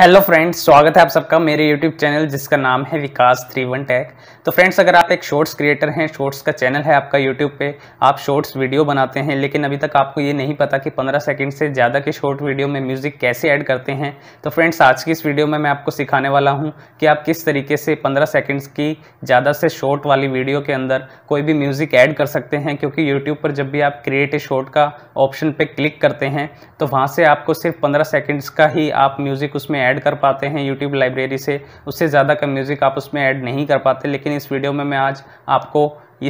hello friends स्वागत है आप सबका मेरे यूट्यूब चैनल जिसका नाम है विकास थ्री वन टैक तो फ्रेंड्स अगर आप एक शॉर्ट्स क्रिएटर हैं शॉर्ट्स का चैनल है आपका यूट्यूब पे आप शॉर्ट्स वीडियो बनाते हैं लेकिन अभी तक आपको ये नहीं पता कि 15 सेकंड से ज़्यादा के शॉर्ट वीडियो में म्यूज़िक कैसे ऐड करते हैं तो फ्रेंड्स आज की इस वीडियो में मैं आपको सिखाने वाला हूँ कि आप किस तरीके से पंद्रह सेकेंड्स की ज़्यादा से शॉर्ट वाली वीडियो के अंदर कोई भी म्यूज़िक ऐड कर सकते हैं क्योंकि यूट्यूब पर जब भी आप क्रिएट ए शॉर्ट का ऑप्शन पर क्लिक करते हैं तो वहाँ से आपको सिर्फ पंद्रह सेकेंड्स का ही आप म्यूज़िक उसमें ऐड कर पाते हैं यूट्यूब लाइब्रेरी से उससे ज़्यादा का म्यूज़िक आप उसमें ऐड नहीं कर पाते लेकिन इस वीडियो में मैं आज आपको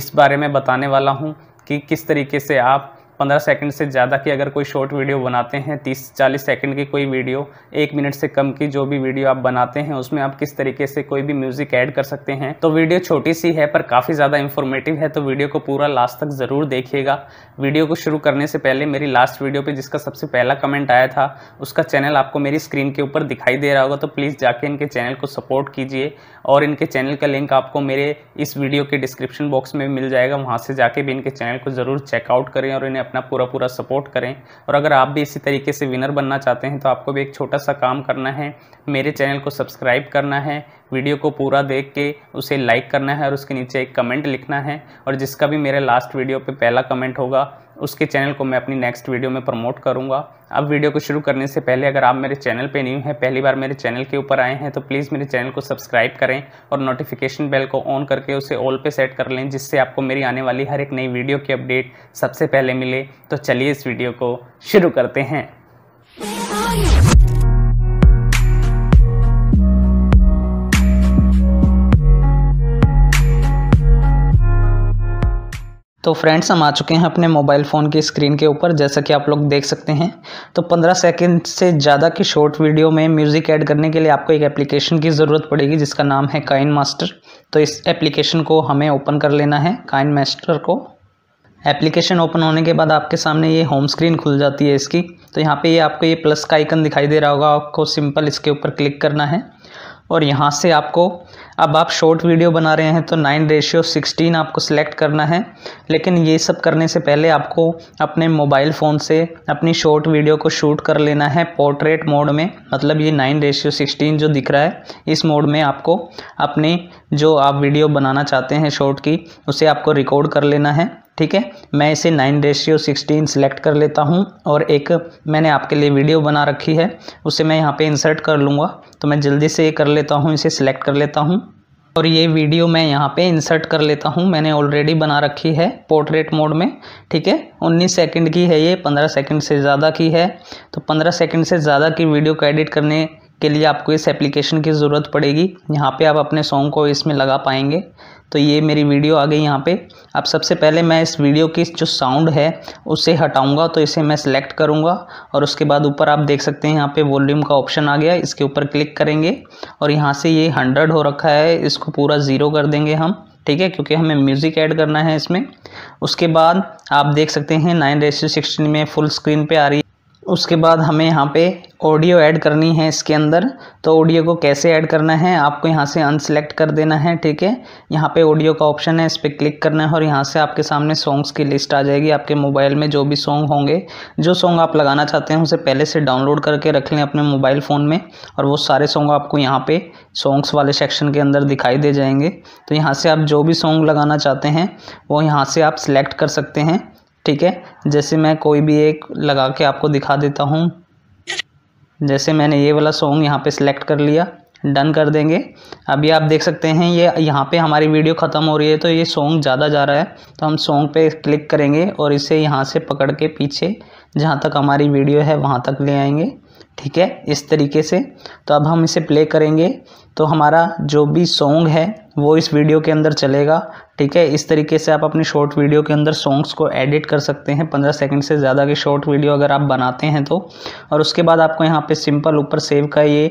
इस बारे में बताने वाला हूँ कि किस तरीके से आप पंद्रह सेकंड से ज़्यादा की अगर कोई शॉर्ट वीडियो बनाते हैं तीस चालीस सेकंड की कोई वीडियो एक मिनट से कम की जो भी वीडियो आप बनाते हैं उसमें आप किस तरीके से कोई भी म्यूज़िक ऐड कर सकते हैं तो वीडियो छोटी सी है पर काफ़ी ज़्यादा इन्फॉर्मेटिव है तो वीडियो को पूरा लास्ट तक ज़रूर देखिएगा वीडियो को शुरू करने से पहले मेरी लास्ट वीडियो पर जिसका सबसे पहला कमेंट आया था उसका चैनल आपको मेरी स्क्रीन के ऊपर दिखाई दे रहा होगा तो प्लीज़ जाके इनके चैनल को सपोर्ट कीजिए और इनके चैनल का लिंक आपको मेरे इस वीडियो के डिस्क्रिप्शन बॉक्स में मिल जाएगा वहाँ से जाके भी इनके चैनल को ज़रूर चेकआउट करें और इन्हें अपना पूरा पूरा सपोर्ट करें और अगर आप भी इसी तरीके से विनर बनना चाहते हैं तो आपको भी एक छोटा सा काम करना है मेरे चैनल को सब्सक्राइब करना है वीडियो को पूरा देख के उसे लाइक करना है और उसके नीचे एक कमेंट लिखना है और जिसका भी मेरे लास्ट वीडियो पर पहला कमेंट होगा उसके चैनल को मैं अपनी नेक्स्ट वीडियो में प्रमोट करूँगा अब वीडियो को शुरू करने से पहले अगर आप मेरे चैनल पे न्यू हैं पहली बार मेरे चैनल के ऊपर आए हैं तो प्लीज़ मेरे चैनल को सब्सक्राइब करें और नोटिफिकेशन बेल को ऑन करके उसे ऑल पे सेट कर लें जिससे आपको मेरी आने वाली हर एक नई वीडियो की अपडेट सबसे पहले मिले तो चलिए इस वीडियो को शुरू करते हैं तो फ्रेंड्स हम आ चुके हैं अपने मोबाइल फ़ोन की स्क्रीन के ऊपर जैसा कि आप लोग देख सकते हैं तो 15 सेकंड से ज़्यादा की शॉर्ट वीडियो में म्यूज़िक ऐड करने के लिए आपको एक एप्लीकेशन की ज़रूरत पड़ेगी जिसका नाम है काइन मास्टर तो इस एप्लीकेशन को हमें ओपन कर लेना है काइन मास्टर को एप्लीकेशन ओपन होने के बाद आपके सामने ये होम स्क्रीन खुल जाती है इसकी तो यहाँ पर ये आपको ये प्लस का आइकन दिखाई दे रहा होगा आपको सिंपल इसके ऊपर क्लिक करना है और यहाँ से आपको अब आप शॉर्ट वीडियो बना रहे हैं तो नाइन रेशियो सिक्सटीन आपको सिलेक्ट करना है लेकिन ये सब करने से पहले आपको अपने मोबाइल फ़ोन से अपनी शॉर्ट वीडियो को शूट कर लेना है पोर्ट्रेट मोड में मतलब ये नाइन रेशियो सिक्सटीन जो दिख रहा है इस मोड में आपको अपनी जो आप वीडियो बनाना चाहते हैं शॉर्ट की उसे आपको रिकॉर्ड कर लेना है ठीक है मैं इसे नाइन रेशियो सिक्सटीन सेलेक्ट कर लेता हूँ और एक मैंने आपके लिए वीडियो बना रखी है उसे मैं यहाँ पे इंसर्ट कर लूँगा तो मैं जल्दी से ये कर लेता हूँ इसे सिलेक्ट कर लेता हूँ और ये वीडियो मैं यहाँ पे इंसर्ट कर लेता हूँ मैंने ऑलरेडी बना रखी है पोर्ट्रेट मोड में ठीक है 19 सेकंड की है ये 15 सेकंड से ज़्यादा की है तो 15 सेकंड से ज़्यादा की वीडियो को एडिट करने के लिए आपको इस एप्लीकेशन की ज़रूरत पड़ेगी यहाँ पे आप अपने सॉन्ग को इसमें लगा पाएंगे तो ये मेरी वीडियो आ गई यहाँ पे अब सबसे पहले मैं इस वीडियो की जो साउंड है उसे हटाऊंगा तो इसे मैं सिलेक्ट करूँगा और उसके बाद ऊपर आप देख सकते हैं यहाँ पे वॉल्यूम का ऑप्शन आ गया इसके ऊपर क्लिक करेंगे और यहाँ से ये हंड्रेड हो रखा है इसको पूरा ज़ीरो कर देंगे हम ठीक है क्योंकि हमें म्यूज़िक ऐड करना है इसमें उसके बाद आप देख सकते हैं नाइन रेशियो सिक्सटीन में फुल स्क्रीन पर आ रही है उसके बाद हमें यहाँ पे ऑडियो ऐड करनी है इसके अंदर तो ऑडियो को कैसे ऐड करना है आपको यहाँ से अनसेलेक्ट कर देना है ठीक है यहाँ पे ऑडियो का ऑप्शन है इस पर क्लिक करना है और यहाँ से आपके सामने सॉन्ग्स की लिस्ट आ जाएगी आपके मोबाइल में जो भी सॉन्ग होंगे जो सॉन्ग आप लगाना चाहते हैं उसे पहले से डाउनलोड करके रख लें अपने मोबाइल फ़ोन में और वो सारे सॉन्ग आपको यहाँ पर सॉन्ग्स वाले सेक्शन के अंदर दिखाई दे जाएंगे तो यहाँ से आप जो भी सॉन्ग लगाना चाहते हैं वो यहाँ से आप सिलेक्ट कर सकते हैं ठीक है जैसे मैं कोई भी एक लगा के आपको दिखा देता हूँ जैसे मैंने ये वाला सॉन्ग यहाँ पे सिलेक्ट कर लिया डन कर देंगे अभी आप देख सकते हैं ये यहाँ पे हमारी वीडियो ख़त्म हो रही है तो ये सॉन्ग ज़्यादा जा रहा है तो हम सॉन्ग पे क्लिक करेंगे और इसे यहाँ से पकड़ के पीछे जहाँ तक हमारी वीडियो है वहाँ तक ले आएंगे ठीक है इस तरीके से तो अब हम इसे प्ले करेंगे तो हमारा जो भी सॉन्ग है वो इस वीडियो के अंदर चलेगा ठीक है इस तरीके से आप अपनी शॉर्ट वीडियो के अंदर सॉन्ग्स को एडिट कर सकते हैं पंद्रह सेकंड से ज़्यादा की शॉर्ट वीडियो अगर आप बनाते हैं तो और उसके बाद आपको यहाँ पे सिंपल ऊपर सेव का ये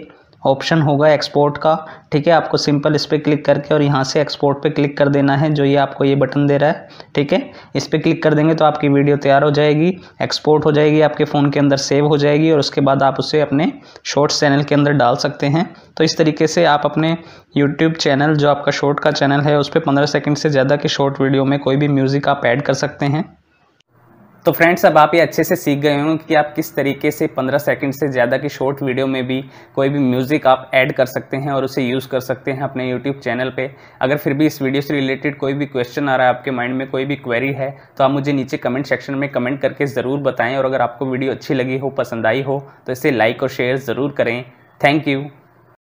ऑप्शन होगा एक्सपोर्ट का ठीक है आपको सिंपल इस पर क्लिक करके और यहाँ से एक्सपोर्ट पे क्लिक कर देना है जो ये आपको ये बटन दे रहा है ठीक है इस पर क्लिक कर देंगे तो आपकी वीडियो तैयार हो जाएगी एक्सपोर्ट हो जाएगी आपके फ़ोन के अंदर सेव हो जाएगी और उसके बाद आप उसे अपने शॉर्ट्स चैनल के अंदर डाल सकते हैं तो इस तरीके से आप अपने यूट्यूब चैनल जो आपका शॉर्ट का चैनल है उस पर पंद्रह सेकेंड से ज़्यादा के शॉर्ट वीडियो में कोई भी म्यूज़िक आप ऐड कर सकते हैं तो फ्रेंड्स अब आप ये अच्छे से सीख गए होंगे कि आप किस तरीके से 15 सेकंड से ज़्यादा की शॉर्ट वीडियो में भी कोई भी म्यूज़िक आप ऐड कर सकते हैं और उसे यूज़ कर सकते हैं अपने यूट्यूब चैनल पे अगर फिर भी इस वीडियो से रिलेटेड कोई भी क्वेश्चन आ रहा है आपके माइंड में कोई भी क्वेरी है तो आप मुझे नीचे कमेंट सेक्शन में कमेंट करके ज़रूर बताएँ और अगर आपको वीडियो अच्छी लगी हो पसंद आई हो तो इसे लाइक और शेयर ज़रूर करें थैंक यू